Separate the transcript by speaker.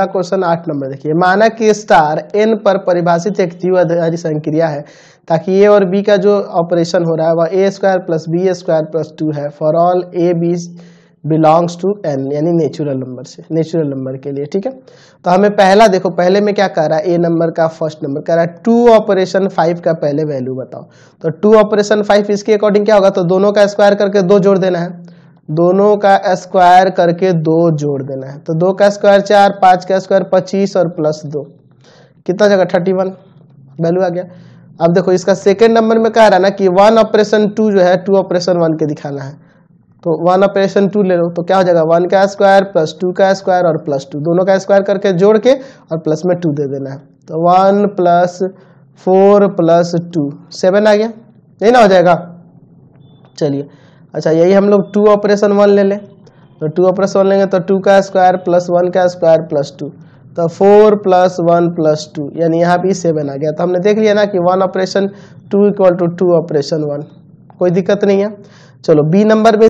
Speaker 1: अगला क्वेश्चन आठ नंबर देखिए माना कि स्टार एन पर परिभाषित एक जीव संक्रिया है ताकि ए और बी का जो ऑपरेशन हो रहा है वह A square plus B square plus two है for all A B belongs to N यानी नेचुरल नंबर से नेचुरल नंबर के लिए ठीक है तो हमें पहला देखो पहले में क्या कर रहा है ए नंबर का फर्स्ट नंबर कह रहा है टू ऑपरेशन फाइव का पहले वैल्यू बताओ तो टू ऑपरेशन फाइव इसके अकॉर्डिंग क्या होगा तो दोनों का स्क्वायर करके दो जोड़ देना है दोनों का स्क्वायर करके दो जोड़ देना है तो दो का स्क्वायर चार पांच का स्क्वायर पच्चीस और प्लस दो कितना जगह थर्टी वन वैल्यू आ गया अब देखो इसका सेकेंड नंबर में कह रहा है ना कि वन ऑपरेशन टू जो है टू ऑपरेशन वन के दिखाना है तो वन ऑपरेशन टू ले लो तो क्या हो जाएगा वन का स्क्वायर प्लस टू का स्क्वायर और प्लस टू दोनों का स्क्वायर करके जोड़ के और प्लस में टू दे देना है तो one plus four plus two seven आ गया यही ना हो जाएगा चलिए अच्छा यही हम लोग टू ऑपरेशन वन ले लें तो टू ऑपरेशन वन लेंगे तो टू का स्क्वायर प्लस वन का स्क्वायर प्लस टू तो four plus one plus two यानी यहाँ भी सेवन आ गया तो हमने देख लिया ना कि one operation two equal to two operation one कोई दिक्कत नहीं है चलो बी नंबर में